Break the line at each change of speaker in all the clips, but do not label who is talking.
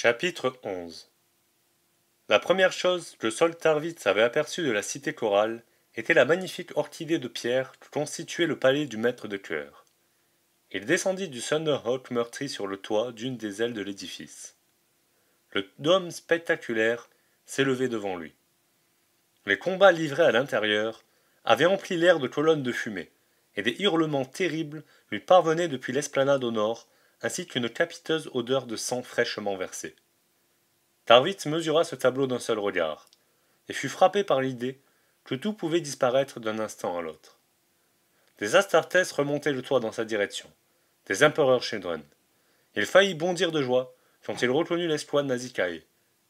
Chapitre 11 La première chose que Tarvitz avait aperçue de la cité chorale était la magnifique orchidée de pierre qui constituait le palais du maître de chœur. Il descendit du Thunderhawk meurtri sur le toit d'une des ailes de l'édifice. Le dôme spectaculaire s'élevait devant lui. Les combats livrés à l'intérieur avaient empli l'air de colonnes de fumée, et des hurlements terribles lui parvenaient depuis l'esplanade au nord ainsi qu'une capiteuse odeur de sang fraîchement versé. Tarvitz mesura ce tableau d'un seul regard, et fut frappé par l'idée que tout pouvait disparaître d'un instant à l'autre. Des Astartes remontaient le toit dans sa direction, des Empereurs Children. Il faillit bondir de joie quand il reconnut de Nazicae,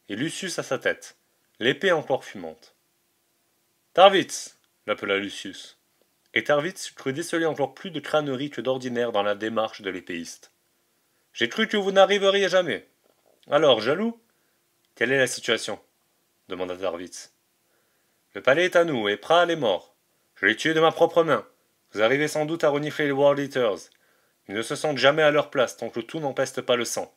et Lucius à sa tête, l'épée encore fumante. Tarvitz l'appela Lucius, et Tarvitz crut déceler encore plus de crânerie que d'ordinaire dans la démarche de l'épéiste. J'ai cru que vous n'arriveriez jamais. Alors, jaloux Quelle est la situation demanda Darwitz. Le palais est à nous et Praal est mort. Je l'ai tué de ma propre main. Vous arrivez sans doute à renifler les World Eaters. Ils ne se sentent jamais à leur place tant que tout n'empeste pas le sang.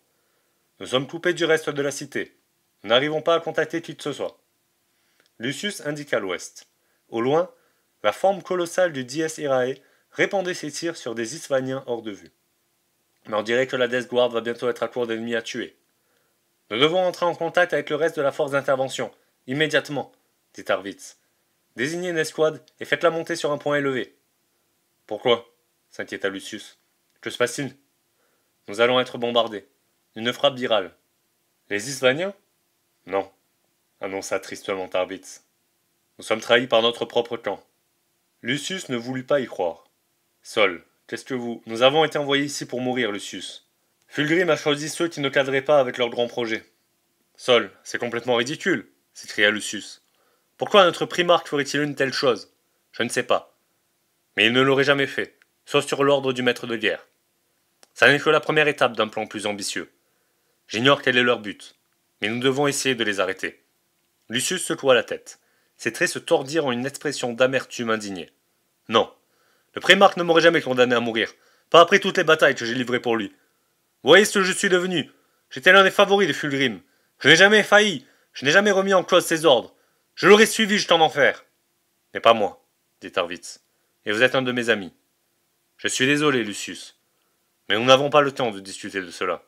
Nous sommes coupés du reste de la cité. Nous n'arrivons pas à contacter qui que ce soit. Lucius indiqua l'ouest. Au loin, la forme colossale du Dies Irae répandait ses tirs sur des Isvaniens hors de vue. Mais on dirait que la Death Guard va bientôt être à court d'ennemis à tuer. Nous devons entrer en contact avec le reste de la force d'intervention, immédiatement, dit Arvitz. Désignez une escouade et faites-la monter sur un point élevé. Pourquoi s'inquiéta Lucius. Que se passe-t-il Nous allons être bombardés. Une frappe virale. Les Isvaniens Non, annonça tristement Tarvitz. « Nous sommes trahis par notre propre camp. Lucius ne voulut pas y croire. Seul, Qu'est-ce que vous Nous avons été envoyés ici pour mourir, Lucius. Fulgrim a choisi ceux qui ne cadraient pas avec leur grand projet. Sol, c'est complètement ridicule, s'écria Lucius. Pourquoi notre primarque ferait-il une telle chose Je ne sais pas. Mais il ne l'aurait jamais fait, sauf sur l'ordre du maître de guerre. Ça n'est que la première étape d'un plan plus ambitieux. J'ignore quel est leur but, mais nous devons essayer de les arrêter. Lucius secoua la tête. Ses traits se tordirent en une expression d'amertume indignée. Non, le Prémarque ne m'aurait jamais condamné à mourir. Pas après toutes les batailles que j'ai livrées pour lui. voyez ce que je suis devenu. J'étais l'un des favoris de Fulgrim. Je n'ai jamais failli. Je n'ai jamais remis en cause ses ordres. Je l'aurais suivi jusqu'en enfer. Mais pas moi, dit Tarvitz. Et vous êtes un de mes amis. Je suis désolé, Lucius. Mais nous n'avons pas le temps de discuter de cela.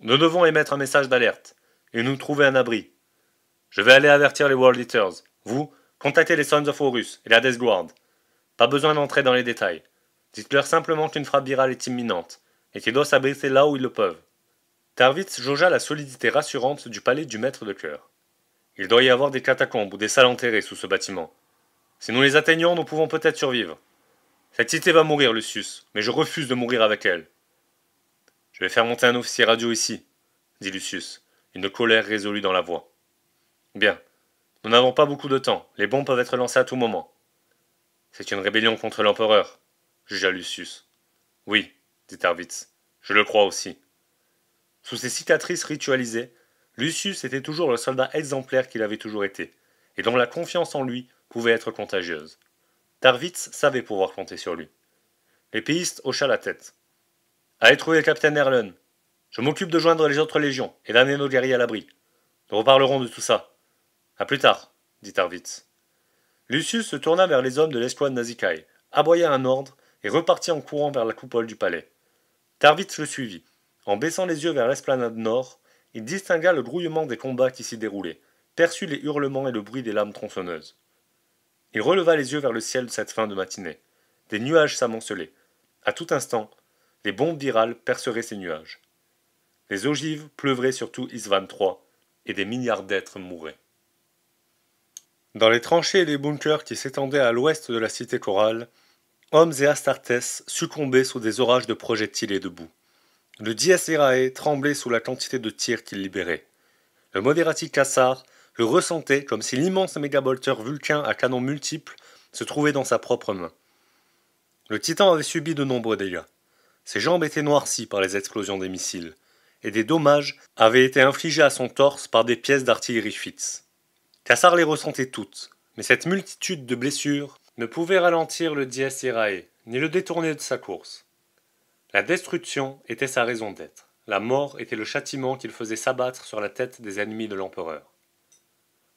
Nous devons émettre un message d'alerte et nous trouver un abri. Je vais aller avertir les World Eaters. Vous, contactez les Sons of Horus et la Death Guard. Pas besoin d'entrer dans les détails. Dites-leur simplement qu'une frappe virale est imminente, et qu'ils doivent s'abriter là où ils le peuvent. Tarvitz jaugea la solidité rassurante du palais du maître de cœur. Il doit y avoir des catacombes ou des salles enterrées sous ce bâtiment. Si nous les atteignons, nous pouvons peut-être survivre. Cette cité va mourir, Lucius, mais je refuse de mourir avec elle. Je vais faire monter un officier radio ici, dit Lucius, une colère résolue dans la voix. Bien. Nous n'avons pas beaucoup de temps, les bombes peuvent être lancées à tout moment. C'est une rébellion contre l'empereur, jugea Lucius. Oui, dit Tarvitz. je le crois aussi. Sous ces cicatrices ritualisées, Lucius était toujours le soldat exemplaire qu'il avait toujours été, et dont la confiance en lui pouvait être contagieuse. Tarvitz savait pouvoir compter sur lui. L'épéiste hocha la tête. Allez trouver le capitaine Erlen. Je m'occupe de joindre les autres légions et d'amener nos guerriers à l'abri. Nous reparlerons de tout ça. À plus tard, dit Tarvitz. Lucius se tourna vers les hommes de l'escouade Nazikai, aboya un ordre et repartit en courant vers la coupole du palais. Tarvitz le suivit. En baissant les yeux vers l'esplanade nord, il distingua le grouillement des combats qui s'y déroulaient, perçut les hurlements et le bruit des lames tronçonneuses. Il releva les yeux vers le ciel de cette fin de matinée. Des nuages s'amoncelaient. À tout instant, les bombes virales perceraient ces nuages. Les ogives pleuvraient sur tout Isvan III, et des milliards d'êtres mouraient. Dans les tranchées et les bunkers qui s'étendaient à l'ouest de la cité corale, hommes et Astartes succombaient sous des orages de projectiles et de boue. Le Dies tremblait sous la quantité de tirs qu'il libérait. Le Moderati Kassar le ressentait comme si l'immense mégabolteur vulcain à canon multiple se trouvait dans sa propre main. Le titan avait subi de nombreux dégâts. Ses jambes étaient noircies par les explosions des missiles, et des dommages avaient été infligés à son torse par des pièces d'artillerie fixes. Cassar les ressentait toutes, mais cette multitude de blessures ne pouvait ralentir le Dies Irae, ni le détourner de sa course. La destruction était sa raison d'être. La mort était le châtiment qu'il faisait s'abattre sur la tête des ennemis de l'empereur.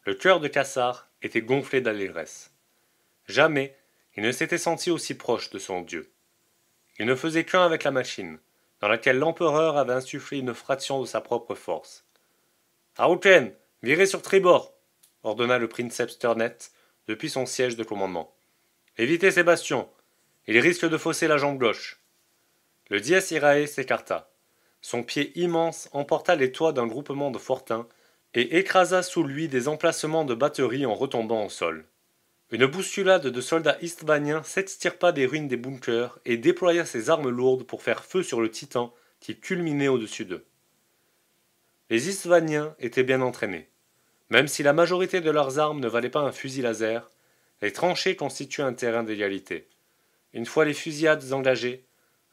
Le cœur de Cassar était gonflé d'allégresse. Jamais il ne s'était senti aussi proche de son dieu. Il ne faisait qu'un avec la machine, dans laquelle l'empereur avait insufflé une fraction de sa propre force. Haruken, virez sur tribord ordonna le princeps Turnet depuis son siège de commandement. Évitez ces bastions Ils risquent de fausser la jambe gauche. Le dies irae s'écarta. Son pied immense emporta les toits d'un groupement de fortins et écrasa sous lui des emplacements de batteries en retombant au sol. Une bousculade de soldats istvaniens s'extirpa des ruines des bunkers et déploya ses armes lourdes pour faire feu sur le titan qui culminait au-dessus d'eux. Les istvaniens étaient bien entraînés. Même si la majorité de leurs armes ne valait pas un fusil laser, les tranchées constituaient un terrain d'égalité. Une fois les fusillades engagées,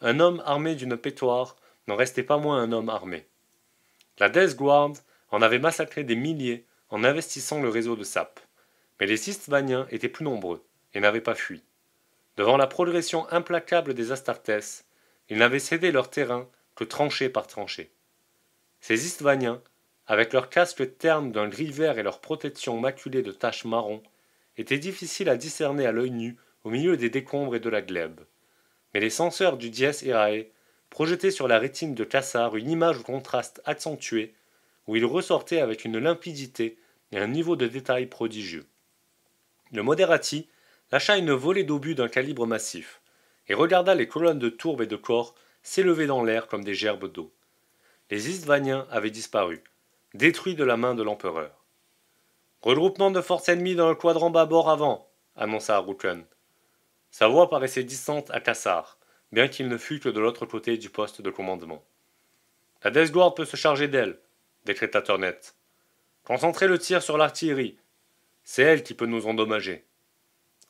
un homme armé d'une pétoire n'en restait pas moins un homme armé. La Death en avait massacré des milliers en investissant le réseau de sapes. mais les Istvaniens étaient plus nombreux et n'avaient pas fui. Devant la progression implacable des Astartes, ils n'avaient cédé leur terrain que tranchée par tranchée. Ces Istvaniens avec leurs casques ternes d'un gris vert et leurs protections maculées de taches marron, étaient difficiles à discerner à l'œil nu au milieu des décombres et de la glèbe. Mais les senseurs du Dies Irae projetaient sur la rétine de Cassar une image au contraste accentué, où ils ressortait avec une limpidité et un niveau de détail prodigieux. Le Moderati lâcha une volée d'obus d'un calibre massif, et regarda les colonnes de tourbes et de corps s'élever dans l'air comme des gerbes d'eau. Les Istvaniens avaient disparu, détruit de la main de l'empereur. Regroupement de forces ennemies dans le quadrant bâbord avant, annonça Rouken. Sa voix paraissait distante à Kassar, bien qu'il ne fût que de l'autre côté du poste de commandement. La Death Guard peut se charger d'elle, décréta Turnet. Concentrez le tir sur l'artillerie. C'est elle qui peut nous endommager.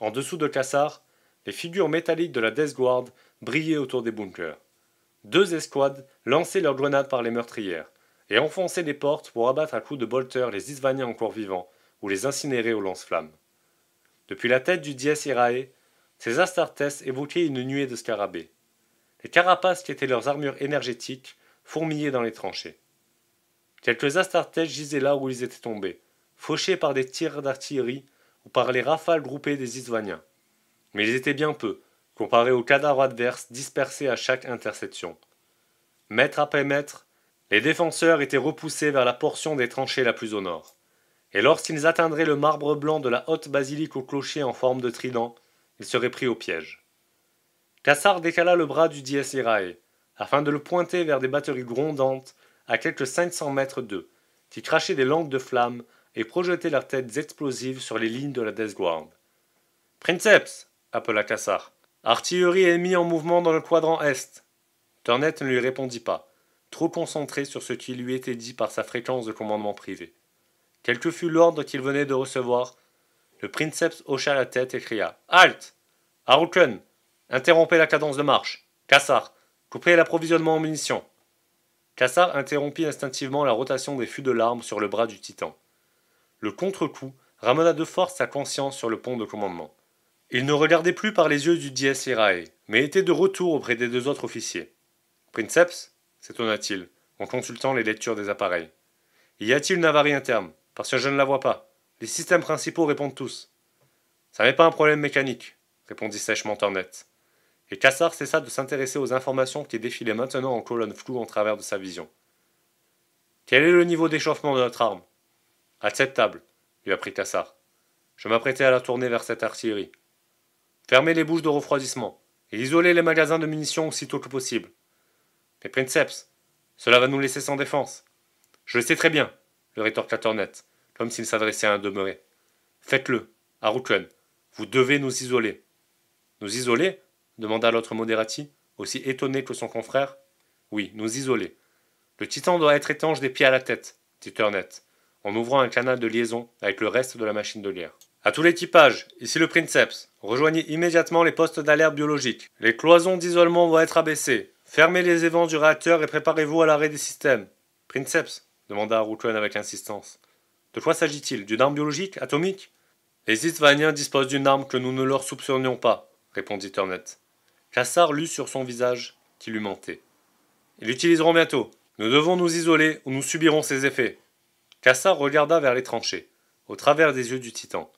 En dessous de Kassar, les figures métalliques de la Death Guard brillaient autour des bunkers. Deux escouades lançaient leurs grenades par les meurtrières et enfoncer les portes pour abattre à coups de bolter les Isvaniens encore vivants ou les incinérer aux lance-flammes. Depuis la tête du Dies Irae, ces Astartes évoquaient une nuée de scarabées. Les carapaces qui étaient leurs armures énergétiques fourmillaient dans les tranchées. Quelques Astartes gisaient là où ils étaient tombés, fauchés par des tirs d'artillerie ou par les rafales groupées des Isvaniens. Mais ils étaient bien peu, comparés aux cadavres adverses dispersés à chaque interception. Mètre après mètre, les défenseurs étaient repoussés vers la portion des tranchées la plus au nord. Et lorsqu'ils atteindraient le marbre blanc de la haute basilique au clocher en forme de trident, ils seraient pris au piège. Cassard décala le bras du Dies Irae, afin de le pointer vers des batteries grondantes à quelques 500 mètres d'eux, qui crachaient des langues de flammes et projetaient leurs têtes explosives sur les lignes de la Death Guard. Princeps appela Cassard. Artillerie est mise en mouvement dans le quadrant est. Turnett ne lui répondit pas trop concentré sur ce qui lui était dit par sa fréquence de commandement privé. Quel que fût l'ordre qu'il venait de recevoir, le princeps hocha la tête et cria Halt Haruken Interrompez la cadence de marche Kassar Coupez l'approvisionnement en munitions Kassar interrompit instinctivement la rotation des fûts de l'arme sur le bras du titan. Le contre-coup ramena de force sa conscience sur le pont de commandement. Il ne regardait plus par les yeux du Dies Irae, mais était de retour auprès des deux autres officiers. Princeps s'étonna-t-il, en consultant les lectures des appareils. Y a-t-il une avarie interne Parce que je ne la vois pas. Les systèmes principaux répondent tous. Ça n'est pas un problème mécanique, répondit sèchement Tornet. Et Cassar cessa de s'intéresser aux informations qui défilaient maintenant en colonne floues en travers de sa vision. Quel est le niveau d'échauffement de notre arme Acceptable, lui apprit Cassar. Je m'apprêtais à la tourner vers cette artillerie. Fermez les bouches de refroidissement et isolez les magasins de munitions aussitôt que possible. Mais Princeps, cela va nous laisser sans défense. Je le sais très bien, le rétorqua Tornet, comme s'il s'adressait à un demeuré. Faites-le, à Vous devez nous isoler. Nous isoler demanda l'autre Moderati, aussi étonné que son confrère. Oui, nous isoler. Le titan doit être étanche des pieds à la tête, dit Tornet, en ouvrant un canal de liaison avec le reste de la machine de guerre. « À tout l'équipage, ici le Princeps, rejoignez immédiatement les postes d'alerte biologique. Les cloisons d'isolement vont être abaissées. Fermez les évents du réacteur et préparez-vous à l'arrêt des systèmes. Princeps, demanda Rouquen avec insistance. De quoi s'agit-il D'une arme biologique Atomique Les Istvaniens disposent d'une arme que nous ne leur soupçonnions pas, répondit Turnett. Cassar lut sur son visage qu'il lui mentait. Ils l'utiliseront bientôt. Nous devons nous isoler ou nous subirons ses effets. Cassar regarda vers les tranchées, au travers des yeux du titan.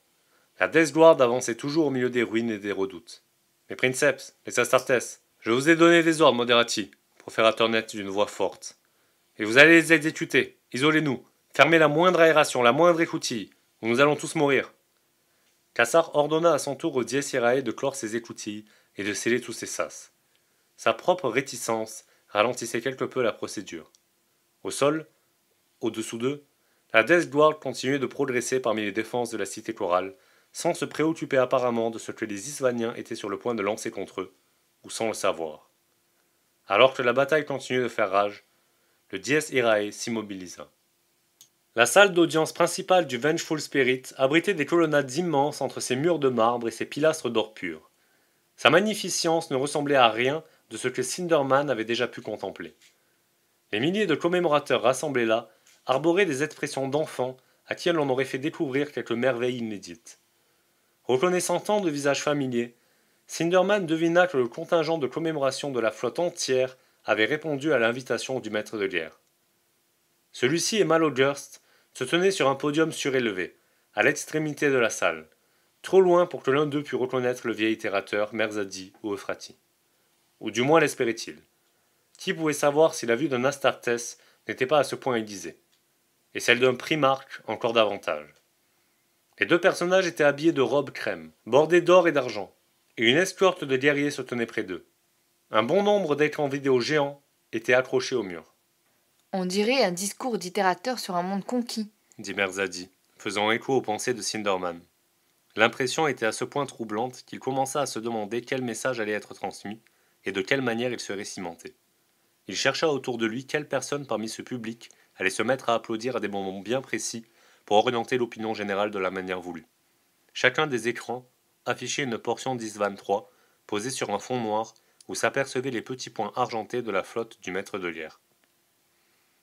La Death Guard avançait toujours au milieu des ruines et des redoutes. Mais Princeps, les Astartes, je vous ai donné des ordres, Moderati, proférateur net d'une voix forte. Et vous allez les exécuter. Isolez-nous. Fermez la moindre aération, la moindre écoutille, ou nous allons tous mourir. Kassar ordonna à son tour au dies de clore ses écoutilles et de sceller tous ses sas. Sa propre réticence ralentissait quelque peu la procédure. Au sol, au-dessous d'eux, la Death Guard continuait de progresser parmi les défenses de la cité corale, sans se préoccuper apparemment de ce que les Isvaniens étaient sur le point de lancer contre eux, ou sans le savoir. Alors que la bataille continuait de faire rage, le dies Irae s'immobilisa. La salle d'audience principale du Vengeful Spirit abritait des colonnades immenses entre ses murs de marbre et ses pilastres d'or pur. Sa magnificence ne ressemblait à rien de ce que Cinderman avait déjà pu contempler. Les milliers de commémorateurs rassemblés là arboraient des expressions d'enfants à qui l'on aurait fait découvrir quelques merveilles inédites. Reconnaissant tant de visages familiers, Sinderman devina que le contingent de commémoration de la flotte entière avait répondu à l'invitation du maître de guerre. Celui-ci et Malogurst se tenaient sur un podium surélevé, à l'extrémité de la salle, trop loin pour que l'un d'eux pût reconnaître le vieil itérateur Merzadi ou Euphrati. Ou du moins l'espérait-il. Qui pouvait savoir si la vue d'un Astartes n'était pas à ce point aiguisée Et celle d'un Primarch encore davantage. Les deux personnages étaient habillés de robes crème, bordées d'or et d'argent, et une escorte de guerriers se tenait près d'eux. Un bon nombre d'écrans vidéo géants étaient accrochés au mur.
On dirait un discours d'itérateur sur un monde conquis,
dit Merzadi, faisant écho aux pensées de Sinderman. L'impression était à ce point troublante qu'il commença à se demander quel message allait être transmis et de quelle manière il serait cimenté. Il chercha autour de lui quelle personne parmi ce public allait se mettre à applaudir à des moments bien précis pour orienter l'opinion générale de la manière voulue. Chacun des écrans affichait une portion vingt trois posée sur un fond noir, où s'apercevaient les petits points argentés de la flotte du maître de guerre.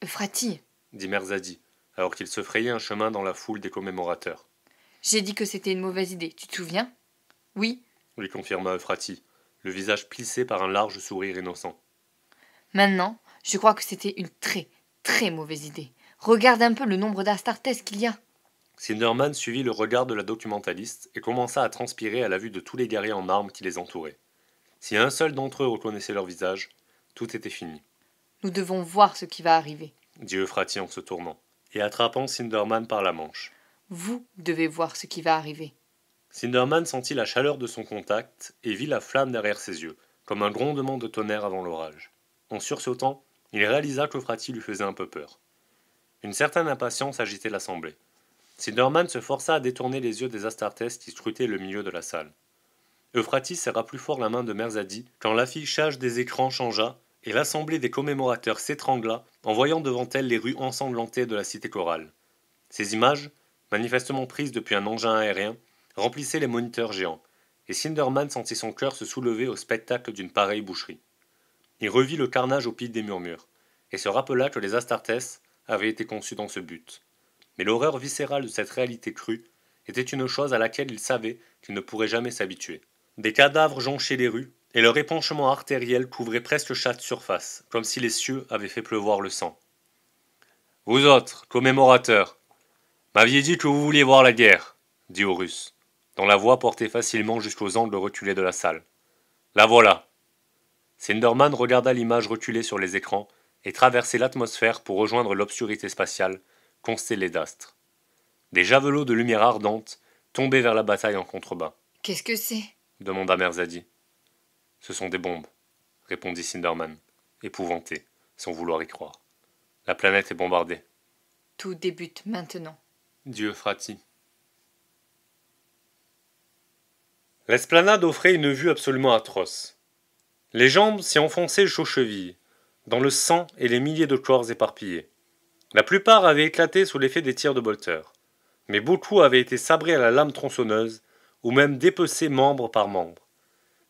Euphrati dit Merzadi, alors qu'il se frayait un chemin dans la foule des commémorateurs.
J'ai dit que c'était une mauvaise idée, tu te souviens Oui,
lui confirma Euphrati, le visage plissé par un large sourire innocent.
Maintenant, je crois que c'était une très, très mauvaise idée. Regarde un peu le nombre d'Astartes qu'il y a.
Sinderman suivit le regard de la documentaliste et commença à transpirer à la vue de tous les guerriers en armes qui les entouraient. Si un seul d'entre eux reconnaissait leur visage, tout était fini.
Nous devons voir ce qui va arriver,
dit Euphratie en se tournant, et attrapant Sinderman par la manche.
Vous devez voir ce qui va arriver.
Sinderman sentit la chaleur de son contact et vit la flamme derrière ses yeux, comme un grondement de tonnerre avant l'orage. En sursautant, il réalisa qu'Euphratie lui faisait un peu peur. Une certaine impatience agitait l'assemblée. Sinderman se força à détourner les yeux des Astartes qui scrutaient le milieu de la salle. Euphratis serra plus fort la main de Merzadi quand l'affichage des écrans changea et l'assemblée des commémorateurs s'étrangla en voyant devant elle les rues ensanglantées de la cité corale. Ces images, manifestement prises depuis un engin aérien, remplissaient les moniteurs géants, et Cinderman sentit son cœur se soulever au spectacle d'une pareille boucherie. Il revit le carnage au pied des murmures, et se rappela que les Astartes avaient été conçus dans ce but. Mais l'horreur viscérale de cette réalité crue était une chose à laquelle il savait qu'il ne pourrait jamais s'habituer. Des cadavres jonchaient les rues, et leur épanchement artériel couvrait presque chaque surface, comme si les cieux avaient fait pleuvoir le sang. Vous autres, commémorateurs, m'aviez dit que vous vouliez voir la guerre, dit Horus, dont la voix portait facilement jusqu'aux angles reculés de la salle. La voilà. Senderman regarda l'image reculée sur les écrans et traversait l'atmosphère pour rejoindre l'obscurité spatiale constellés d'astres. Des javelots de lumière ardente tombaient vers la bataille en contrebas. Qu'est-ce que c'est demanda Merzadi. Ce sont des bombes, répondit Cinderman, épouvanté, sans vouloir y croire. La planète est bombardée.
Tout débute maintenant,
Dieu frati. L'esplanade offrait une vue absolument atroce. Les jambes s'y enfonçaient jusqu'aux chevilles, dans le sang et les milliers de corps éparpillés. La plupart avaient éclaté sous l'effet des tirs de bolter, mais beaucoup avaient été sabrés à la lame tronçonneuse, ou même dépecés membre par membre.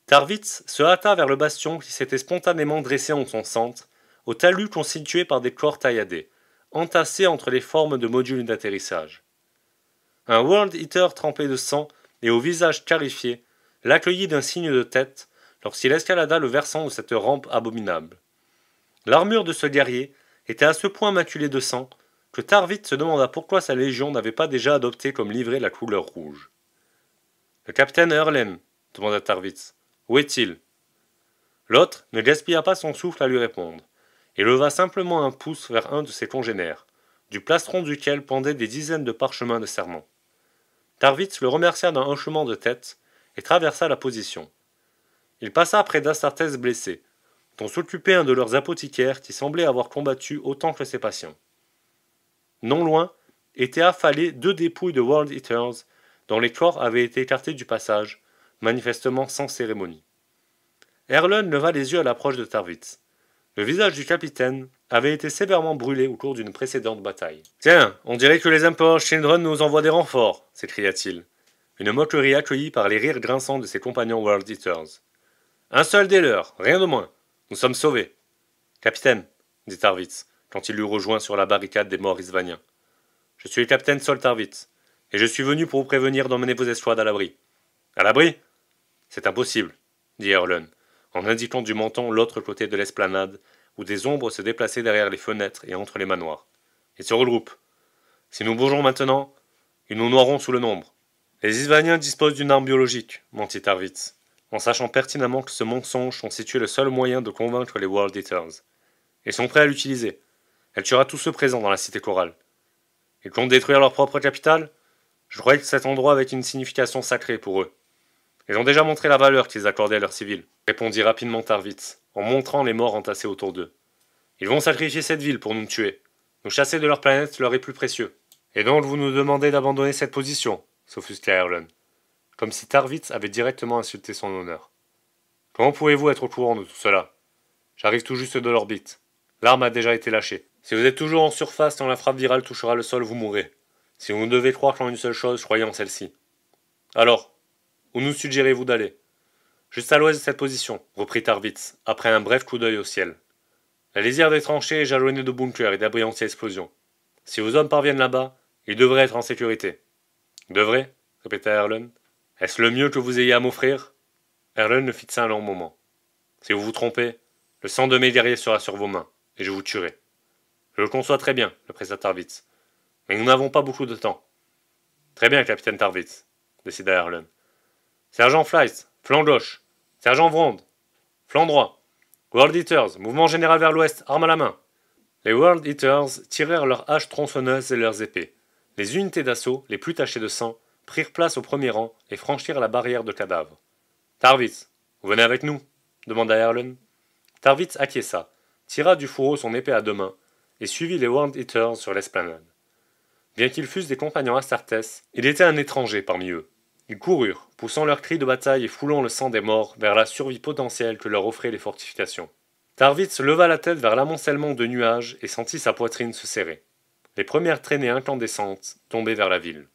Tarvitz se hâta vers le bastion qui s'était spontanément dressé en son centre, au talus constitué par des corps tailladés, entassés entre les formes de modules d'atterrissage. Un World Eater trempé de sang et au visage clarifié l'accueillit d'un signe de tête lorsqu'il escalada le versant de cette rampe abominable. L'armure de ce guerrier était à ce point maculé de sang que Tarvitz se demanda pourquoi sa légion n'avait pas déjà adopté comme livrée la couleur rouge. Le capitaine Hurlen, demanda Tarvitz, où est-il L'autre ne gaspilla pas son souffle à lui répondre, et leva simplement un pouce vers un de ses congénères, du plastron duquel pendaient des dizaines de parchemins de serment. Tarvitz le remercia d'un hochement de tête et traversa la position. Il passa près d'Astartès blessé, dont s'occupait un de leurs apothicaires qui semblait avoir combattu autant que ses patients. Non loin, étaient affalés deux dépouilles de World Eaters, dont les corps avaient été écartés du passage, manifestement sans cérémonie. Erlen leva les yeux à l'approche de Tarvitz. Le visage du capitaine avait été sévèrement brûlé au cours d'une précédente bataille. Tiens, on dirait que les imports Children nous envoient des renforts s'écria-t-il. Une moquerie accueillie par les rires grinçants de ses compagnons World Eaters. Un seul des leurs, rien de moins. Nous sommes sauvés. Capitaine, dit Tarvitz, quand il l'eut rejoint sur la barricade des morts isvaniens. Je suis le capitaine Sol Tarvitz, et je suis venu pour vous prévenir d'emmener vos escouades à l'abri. À l'abri C'est impossible, dit Erlen, en indiquant du menton l'autre côté de l'esplanade, où des ombres se déplaçaient derrière les fenêtres et entre les manoirs. Ils se regroupent. Si nous bougeons maintenant, ils nous noieront sous le nombre. Les Isvaniens disposent d'une arme biologique, mentit Tarvitz en sachant pertinemment que ce mensonge constitue le seul moyen de convaincre les World Eaters. Ils sont prêts à l'utiliser. Elle tuera tous ceux présents dans la cité chorale. Ils comptent détruire leur propre capitale Je croyais que cet endroit avait une signification sacrée pour eux. Ils ont déjà montré la valeur qu'ils accordaient à leurs civils, répondit rapidement Tarvitz, en montrant les morts entassés autour d'eux. Ils vont sacrifier cette ville pour nous tuer. Nous chasser de leur planète leur est plus précieux. Et donc vous nous demandez d'abandonner cette position, comme si Tarvitz avait directement insulté son honneur. Comment pouvez-vous être au courant de tout cela J'arrive tout juste de l'orbite. L'arme a déjà été lâchée. Si vous êtes toujours en surface quand la frappe virale touchera le sol, vous mourrez. Si vous ne devez croire qu'en une seule chose, croyez en celle-ci. Alors, où nous suggérez-vous d'aller Juste à l'ouest de cette position, reprit Tarvitz, après un bref coup d'œil au ciel. La lisière des tranchées est jalonnée de bunkers et anti explosion. Si vos hommes parviennent là-bas, ils devraient être en sécurité. Devraient répéta est-ce le mieux que vous ayez à m'offrir Erlen le ça un long moment. Si vous vous trompez, le sang de mes guerriers sera sur vos mains, et je vous tuerai. Je le conçois très bien, le pressa Tarvitz. Mais nous n'avons pas beaucoup de temps. Très bien, capitaine Tarvitz, décida Erlen. Sergent Fleiss, flanc gauche. Sergent Vrond, flanc droit. World Eaters, mouvement général vers l'ouest, arme à la main. Les World Eaters tirèrent leurs haches tronçonneuses et leurs épées. Les unités d'assaut, les plus tachées de sang, prirent place au premier rang et franchirent la barrière de cadavres. Tarvitz, vous venez avec nous demanda Erlen. Tarvitz acquiesça, tira du fourreau son épée à deux mains et suivit les World Eaters sur l'esplanade. Bien qu'ils fussent des compagnons Astartes, il était un étranger parmi eux. Ils coururent, poussant leurs cris de bataille et foulant le sang des morts vers la survie potentielle que leur offraient les fortifications. Tarvitz leva la tête vers l'amoncellement de nuages et sentit sa poitrine se serrer. Les premières traînées incandescentes tombaient vers la ville.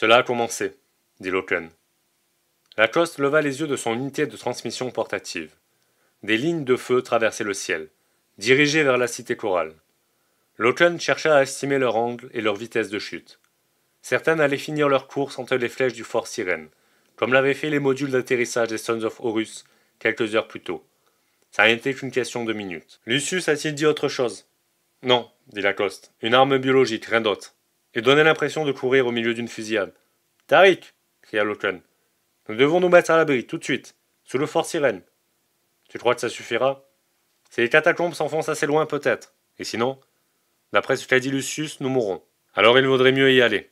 Cela a commencé, dit Loken. Lacoste leva les yeux de son unité de transmission portative. Des lignes de feu traversaient le ciel, dirigées vers la cité corale. Loken chercha à estimer leur angle et leur vitesse de chute. Certaines allaient finir leur course entre les flèches du fort Sirène, comme l'avaient fait les modules d'atterrissage des Sons of Horus quelques heures plus tôt. Ça n'était qu'une question de minutes. Lucius a-t-il dit autre chose Non, dit Lacoste. Une arme biologique, rien d'autre et donnait l'impression de courir au milieu d'une fusillade. Tariq cria Loken. Nous devons nous mettre à l'abri, tout de suite, sous le fort sirène. Tu crois que ça suffira Si les catacombes s'enfoncent assez loin, peut-être. Et sinon D'après ce qu'a dit Lucius, nous mourrons. Alors il vaudrait mieux y aller.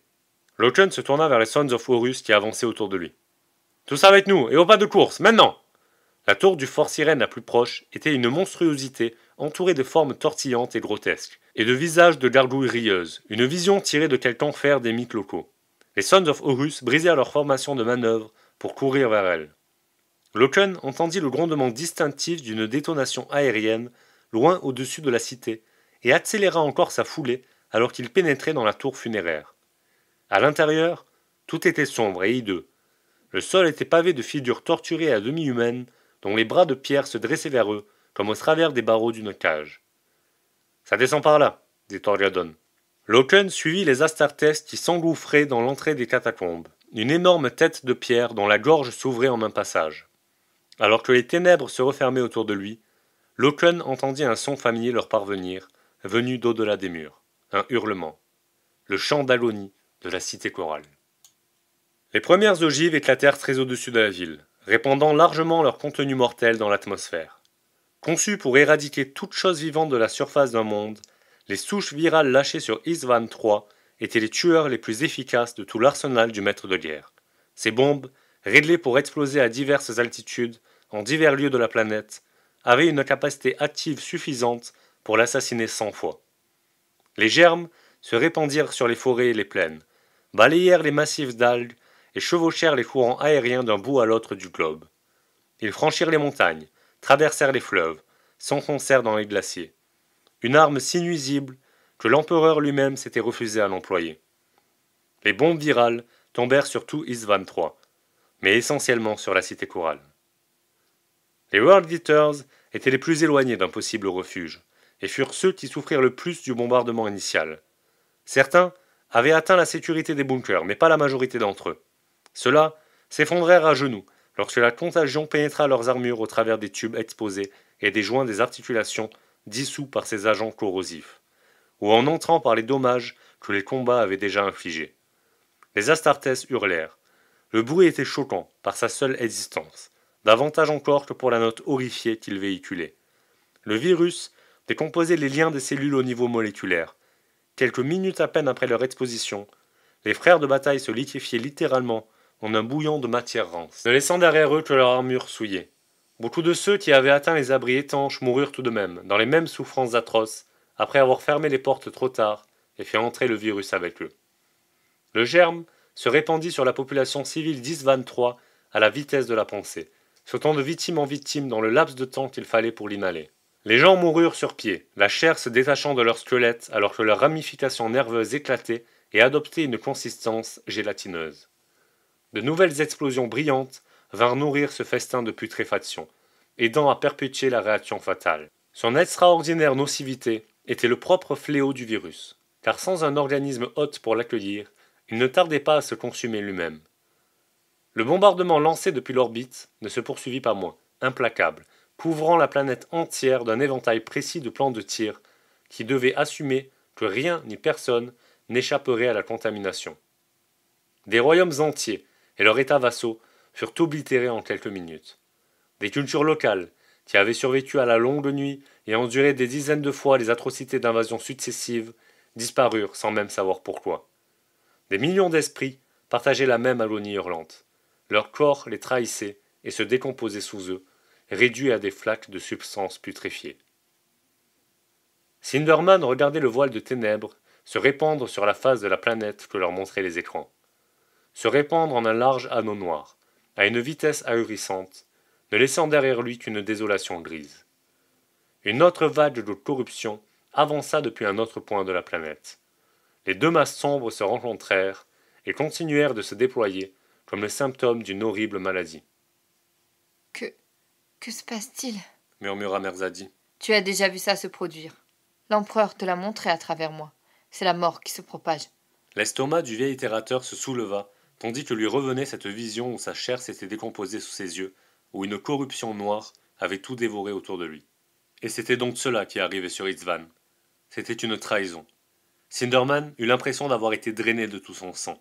Loken se tourna vers les Sons of Horus qui avançaient autour de lui. Tout ça avec nous, et au pas de course, maintenant La tour du fort sirène la plus proche était une monstruosité entouré de formes tortillantes et grotesques, et de visages de gargouilles rieuses, une vision tirée de quelque enfer des mythes locaux. Les Sons of Horus brisèrent leur formation de manœuvre pour courir vers elle. Loken entendit le grondement distinctif d'une détonation aérienne loin au-dessus de la cité, et accéléra encore sa foulée alors qu'il pénétrait dans la tour funéraire. À l'intérieur, tout était sombre et hideux. Le sol était pavé de figures torturées à demi humaines, dont les bras de pierre se dressaient vers eux, comme au travers des barreaux d'une cage. Ça descend par là, dit Torgadon. Loken suivit les Astartes qui s'engouffraient dans l'entrée des catacombes, une énorme tête de pierre dont la gorge s'ouvrait en un passage. Alors que les ténèbres se refermaient autour de lui, Loken entendit un son familier leur parvenir, venu d'au-delà des murs, un hurlement, le chant d'agonie de la cité chorale. Les premières ogives éclatèrent très au-dessus de la ville, répandant largement leur contenu mortel dans l'atmosphère. Conçues pour éradiquer toute chose vivante de la surface d'un monde, les souches virales lâchées sur Isvan III étaient les tueurs les plus efficaces de tout l'arsenal du maître de guerre. Ces bombes, réglées pour exploser à diverses altitudes, en divers lieux de la planète, avaient une capacité active suffisante pour l'assassiner cent fois. Les germes se répandirent sur les forêts et les plaines, balayèrent les massifs d'algues et chevauchèrent les courants aériens d'un bout à l'autre du globe. Ils franchirent les montagnes, traversèrent les fleuves, s'enfoncèrent dans les glaciers. Une arme si nuisible que l'empereur lui-même s'était refusé à l'employer. Les bombes virales tombèrent sur tout Isvan III, mais essentiellement sur la cité corale. Les World Eaters étaient les plus éloignés d'un possible refuge, et furent ceux qui souffrirent le plus du bombardement initial. Certains avaient atteint la sécurité des bunkers, mais pas la majorité d'entre eux. Ceux-là s'effondrèrent à genoux Lorsque la contagion pénétra leurs armures au travers des tubes exposés et des joints des articulations dissous par ces agents corrosifs, ou en entrant par les dommages que les combats avaient déjà infligés. Les Astartes hurlèrent. Le bruit était choquant par sa seule existence, davantage encore que pour la note horrifiée qu'il véhiculait. Le virus décomposait les liens des cellules au niveau moléculaire. Quelques minutes à peine après leur exposition, les frères de bataille se liquéfiaient littéralement en un bouillon de matière rance, ne laissant derrière eux que leur armure souillée. Beaucoup de ceux qui avaient atteint les abris étanches moururent tout de même, dans les mêmes souffrances atroces, après avoir fermé les portes trop tard et fait entrer le virus avec eux. Le germe se répandit sur la population civile 10 à la vitesse de la pensée, sautant de victime en victime dans le laps de temps qu'il fallait pour l'inhaler. Les gens moururent sur pied, la chair se détachant de leur squelette alors que leurs ramifications nerveuses éclataient et adoptaient une consistance gélatineuse. De nouvelles explosions brillantes vinrent nourrir ce festin de putréfaction, aidant à perpétuer la réaction fatale. Son extraordinaire nocivité était le propre fléau du virus, car sans un organisme hôte pour l'accueillir, il ne tardait pas à se consumer lui-même. Le bombardement lancé depuis l'orbite ne se poursuivit pas moins, implacable, couvrant la planète entière d'un éventail précis de plans de tir qui devaient assumer que rien ni personne n'échapperait à la contamination. Des royaumes entiers et leurs états vassaux furent oblitérés en quelques minutes. Des cultures locales, qui avaient survécu à la longue nuit et enduré des dizaines de fois les atrocités d'invasions successives, disparurent sans même savoir pourquoi. Des millions d'esprits partageaient la même agonie hurlante. Leurs corps les trahissaient et se décomposaient sous eux, réduits à des flaques de substances putréfiées. Cinderman regardait le voile de ténèbres se répandre sur la face de la planète que leur montraient les écrans se répandre en un large anneau noir, à une vitesse ahurissante, ne laissant derrière lui qu'une désolation grise. Une autre vague de corruption avança depuis un autre point de la planète. Les deux masses sombres se rencontrèrent et continuèrent de se déployer comme le symptôme d'une horrible maladie.
Que. que se passe-t-il
murmura Merzadi.
Tu as déjà vu ça se produire. L'empereur te l'a montré à travers moi. C'est la mort qui se propage.
L'estomac du vieil itérateur se souleva tandis que lui revenait cette vision où sa chair s'était décomposée sous ses yeux, où une corruption noire avait tout dévoré autour de lui. Et c'était donc cela qui arrivait sur Itzvan. C'était une trahison. Sinderman eut l'impression d'avoir été drainé de tout son sang.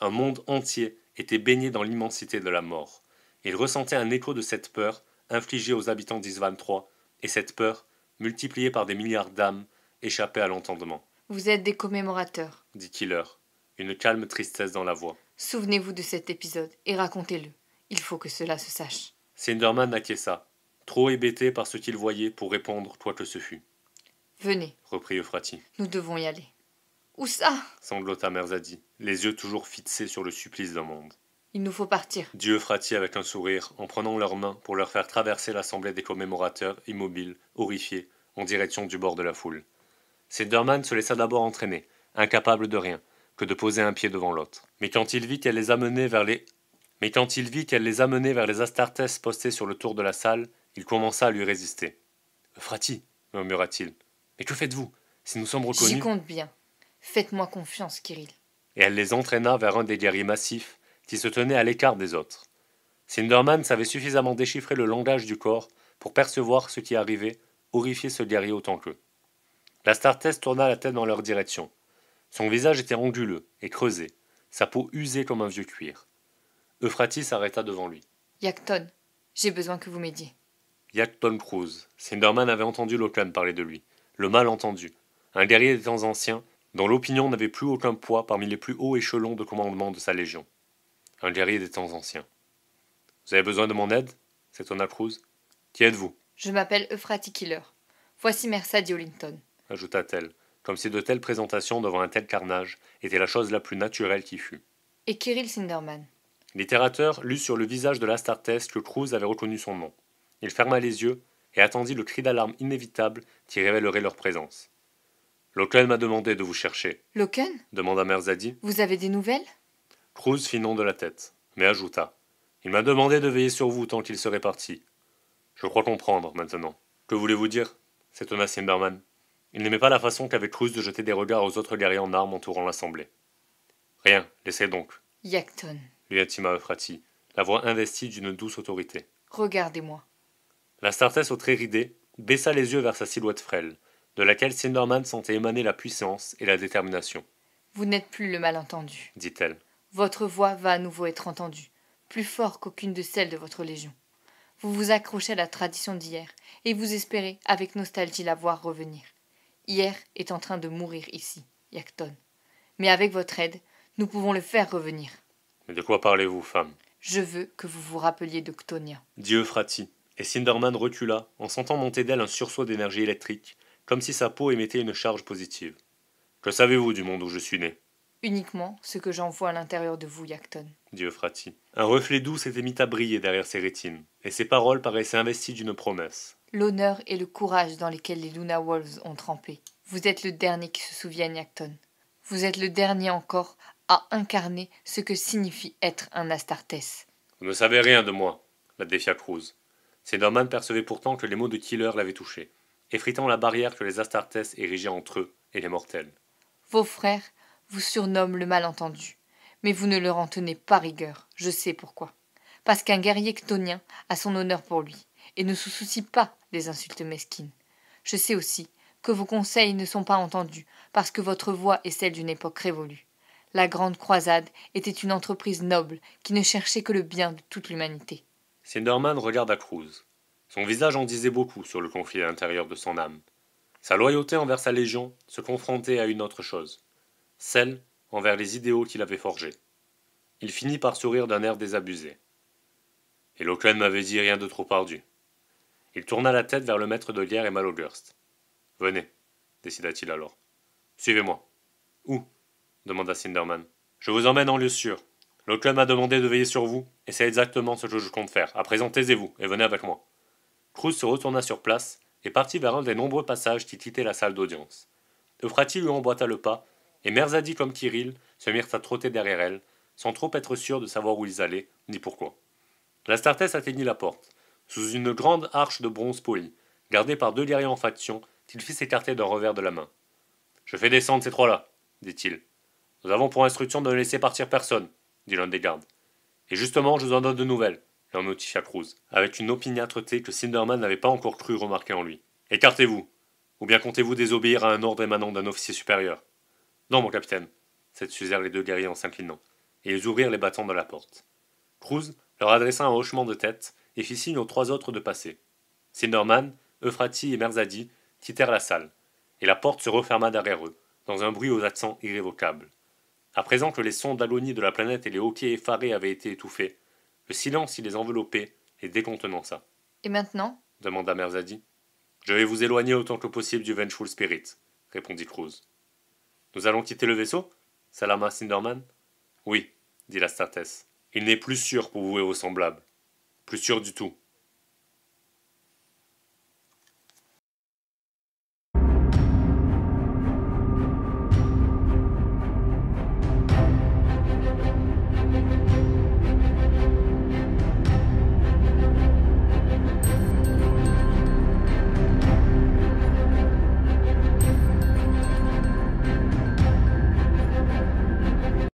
Un monde entier était baigné dans l'immensité de la mort. Il ressentait un écho de cette peur infligée aux habitants d'Isvan III, et cette peur, multipliée par des milliards d'âmes, échappait à l'entendement.
Vous êtes des commémorateurs,
dit Killer, une calme tristesse dans la voix.
Souvenez-vous de cet épisode et racontez-le. Il faut que cela se sache.
Sinderman acquiesça, trop hébété par ce qu'il voyait pour répondre, quoi que ce fût. Venez, reprit Euphrati.
Nous devons y aller. Où ça
sanglota Merzadi, les yeux toujours fixés sur le supplice d'un monde.
Il nous faut partir.
dit Euphrati avec un sourire, en prenant leurs mains pour leur faire traverser l'assemblée des commémorateurs, immobiles, horrifiés, en direction du bord de la foule. Sinderman se laissa d'abord entraîner, incapable de rien, que de poser un pied devant l'autre. Mais quand il vit qu'elle les amenait vers les mais quand il vit qu'elle les amenait vers les Astartes postés sur le tour de la salle, il commença à lui résister. Frati, murmura-t-il, mais que faites-vous Si nous sommes reconnus. J'y compte
bien. Faites-moi confiance, Kirill.
Et elle les entraîna vers un des guerriers massifs qui se tenait à l'écart des autres. Sinderman savait suffisamment déchiffrer le langage du corps pour percevoir ce qui arrivait, horrifier ce guerrier autant qu'eux. L'astartès tourna la tête dans leur direction. Son visage était anguleux et creusé, sa peau usée comme un vieux cuir. Euphratie s'arrêta devant lui.
Yacton, j'ai besoin que vous m'aidiez.
Yacton Cruz. Cinderman avait entendu Locan parler de lui. Le malentendu. Un guerrier des temps anciens, dont l'opinion n'avait plus aucun poids parmi les plus hauts échelons de commandement de sa légion. Un guerrier des temps anciens. Vous avez besoin de mon aide s'étonna Cruz. Qui êtes-vous
Je m'appelle Euphratie Killer. Voici Mercedes Diolinton.
ajouta-t-elle comme si de telles présentations devant un tel carnage étaient la chose la plus naturelle qui fût.
Et Kirill Sinderman
Littérateur lut sur le visage de l'Astartes que Cruz avait reconnu son nom. Il ferma les yeux et attendit le cri d'alarme inévitable qui révélerait leur présence. Loken m'a demandé de vous chercher. Loken demanda Merzadi.
Vous avez des nouvelles
Cruz fit non de la tête, mais ajouta. Il m'a demandé de veiller sur vous tant qu'il serait parti. Je crois comprendre maintenant. Que voulez-vous dire s'étonna Sinderman. Il n'aimait pas la façon qu'avait Cruz de jeter des regards aux autres guerriers en armes entourant l'assemblée. Rien, laissez donc. Yacton. » lui intima Euphrati, la voix investie d'une douce autorité.
Regardez-moi.
La startesse aux traits ridés baissa les yeux vers sa silhouette frêle, de laquelle Sinderman sentait émaner la puissance et la détermination.
Vous n'êtes plus le malentendu, dit-elle. Votre voix va à nouveau être entendue, plus fort qu'aucune de celles de votre légion. Vous vous accrochez à la tradition d'hier, et vous espérez avec nostalgie la voir revenir hier est en train de mourir ici, Yacton. Mais avec votre aide, nous pouvons le faire revenir.
Mais de quoi parlez-vous, femme Je
veux que vous vous rappeliez de Ctonia.
Dieu et Cinderman recula en sentant monter d'elle un sursaut d'énergie électrique, comme si sa peau émettait une charge positive. Que savez-vous du monde où je suis né
Uniquement ce que j'en vois à l'intérieur de vous, Yacton. »
dit Un reflet doux s'était mis à briller derrière ses rétines, et ses paroles paraissaient investies d'une promesse.
L'honneur et le courage dans lesquels les Luna Wolves ont trempé. Vous êtes le dernier qui se souvienne, Acton. Vous êtes le dernier encore à incarner ce que signifie être un Astartes.
Vous ne savez rien de moi, la défia Cruz. Norman percevait pourtant que les mots de Killer l'avaient touché, effritant la barrière que les Astartes érigeaient entre eux et les mortels.
Vos frères vous surnomment le malentendu mais vous ne leur en tenez pas rigueur, je sais pourquoi. Parce qu'un guerrier chtonien a son honneur pour lui, et ne se soucie pas des insultes mesquines. Je sais aussi que vos conseils ne sont pas entendus, parce que votre voix est celle d'une époque révolue. La Grande Croisade était une entreprise noble qui ne cherchait que le bien de toute l'humanité.
Norman regarda Cruz. Son visage en disait beaucoup sur le conflit intérieur de son âme. Sa loyauté envers sa légion se confrontait à une autre chose, celle envers les idéaux qu'il avait forgés. Il finit par sourire d'un air désabusé. Et n'avait m'avait dit rien de trop ardu. Il tourna la tête vers le maître de guerre et Malogurst. Venez, décida-t-il alors. Suivez-moi. Où demanda Cinderman. Je vous emmène en lieu sûr. Loughlin m'a demandé de veiller sur vous, et c'est exactement ce que je compte faire. À présent, taisez vous et venez avec moi. Cruz se retourna sur place et partit vers un des nombreux passages qui quittaient la salle d'audience. fratil lui emboîta le pas et Merzadi comme Kirill se mirent à trotter derrière elle, sans trop être sûrs de savoir où ils allaient, ni pourquoi. L'Astartès atteignit la porte, sous une grande arche de bronze poli, gardée par deux guerriers en faction, qu'il fit s'écarter d'un revers de la main. Je fais descendre ces trois-là, dit-il. Nous avons pour instruction de ne laisser partir personne, dit l'un des gardes. Et justement, je vous en donne de nouvelles, leur notifia Cruz, avec une opiniâtreté que Cinderman n'avait pas encore cru remarquer en lui. Écartez-vous, ou bien comptez-vous désobéir à un ordre émanant d'un officier supérieur non, mon capitaine, s'excusèrent les deux guerriers en s'inclinant, et ils ouvrirent les battants de la porte. Cruz leur adressa un hochement de tête et fit signe aux trois autres de passer. Sinderman, Euphrati et Merzadi quittèrent la salle, et la porte se referma derrière eux, dans un bruit aux accents irrévocables. À présent que les sons d'agonie de la planète et les hoquets effarés avaient été étouffés, le silence y les enveloppait et décontenança. Et maintenant demanda Merzadi. Je vais vous éloigner autant que possible du Vengeful Spirit, répondit Cruz. Nous allons quitter le vaisseau Salama Cinderman. Oui, dit la l'Astartes. Il n'est plus sûr pour vous et vos semblables. Plus sûr du tout.